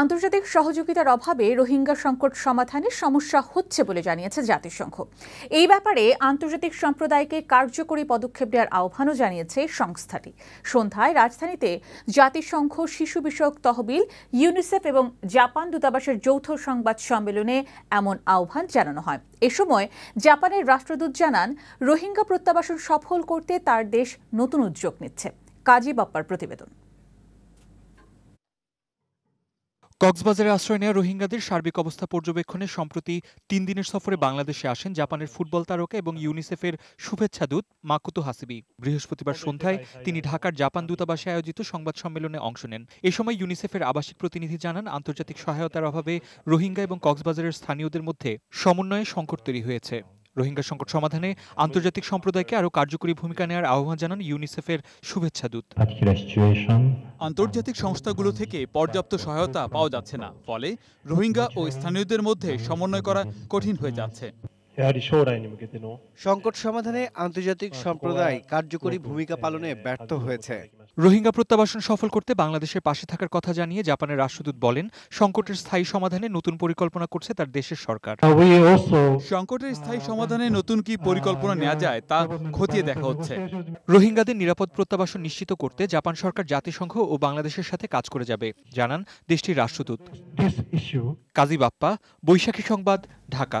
আন্তর্জাতিক সহযোগিতার অভাবে রোহিঙ্গা সংকট সমাধানে সমস্যা হচ্ছে বলে জানিয়েছে জাতিসংঘ এই ব্যাপারে আন্তর্জাতিক সম্প্রদায়কে কার্যকরী পদক্ষেপ নেওয়ার আহ্বানও জানিয়েছে সংস্থাটি সন্ধ্যায় রাজধানীতে জাতিসংঘ শিশু বিষয়ক তহবিল ইউনিসেফ এবং জাপান দূতাবাসের যৌথ সংবাদ সম্মেলনে এমন আহ্বান জানানো হয় এ সময় জাপানের রাষ্ট্রদূত জানান রোহিঙ্গা প্রত্যাবাসন সফল করতে তার দেশ নতুন উদ্যোগ নিচ্ছে কাজী বাপ্পার প্রতিবেদন কক্সবাজারে আশ্রয় নেওয়া রোহিঙ্গাদের সার্বিক অবস্থা পর্যবেক্ষণে সম্প্রতি তিন দিনের সফরে বাংলাদেশে আসেন জাপানের ফুটবল তারকা এবং ইউনিসেফের শুভেচ্ছা দূত মাকুতো হাসিবি বৃহস্পতিবার সন্ধ্যায় তিনি ঢাকার জাপান দূতাবাসে আয়োজিত সংবাদ সম্মেলনে অংশ নেন এ সময় ইউনিসেফের আবাসিক প্রতিনিধি জানান আন্তর্জাতিক সহায়তার অভাবে রোহিঙ্গা এবং কক্সবাজারের স্থানীয়দের মধ্যে সমন্বয়ে সংকট তৈরি হয়েছে রোহিঙ্গা সংকট সমাধানে আন্তর্জাতিক সম্প্রদায়কে আরও কার্যকরী ভূমিকা নেওয়ার আহ্বান জানান ইউনিসেফের শুভেচ্ছা দূত আন্তর্জাতিক সংস্থাগুলো থেকে পর্যাপ্ত সহায়তা পাওয়া যাচ্ছে না ফলে রোহিঙ্গা ও স্থানীয়দের মধ্যে সমন্বয় করা কঠিন হয়ে যাচ্ছে সংকট সমাধানে আন্তর্জাতিক সম্প্রদায় কার্যকরী ভূমিকা পালনে ব্যর্থ হয়েছে রোহিঙ্গা প্রত্যাবাসন সফল করতে বাংলাদেশের পাশে থাকার কথা জানিয়ে জাপানের রাষ্ট্রদূত বলেন সংকটের স্থায়ী সমাধানে নতুন পরিকল্পনা করছে তার দেশের সরকার uh, সংকটের স্থায়ী সমাধানে নতুন কি পরিকল্পনা uh, নেওয়া যায় তা uh, খতিয়ে দেখা হচ্ছে রোহিঙ্গাদের নিরাপদ প্রত্যাবাসন নিশ্চিত করতে জাপান সরকার জাতিসংঘ ও বাংলাদেশের সাথে কাজ করে যাবে জানান দেশটির রাষ্ট্রদূত কাজী বাপ্পা বৈশাখী সংবাদ ঢাকা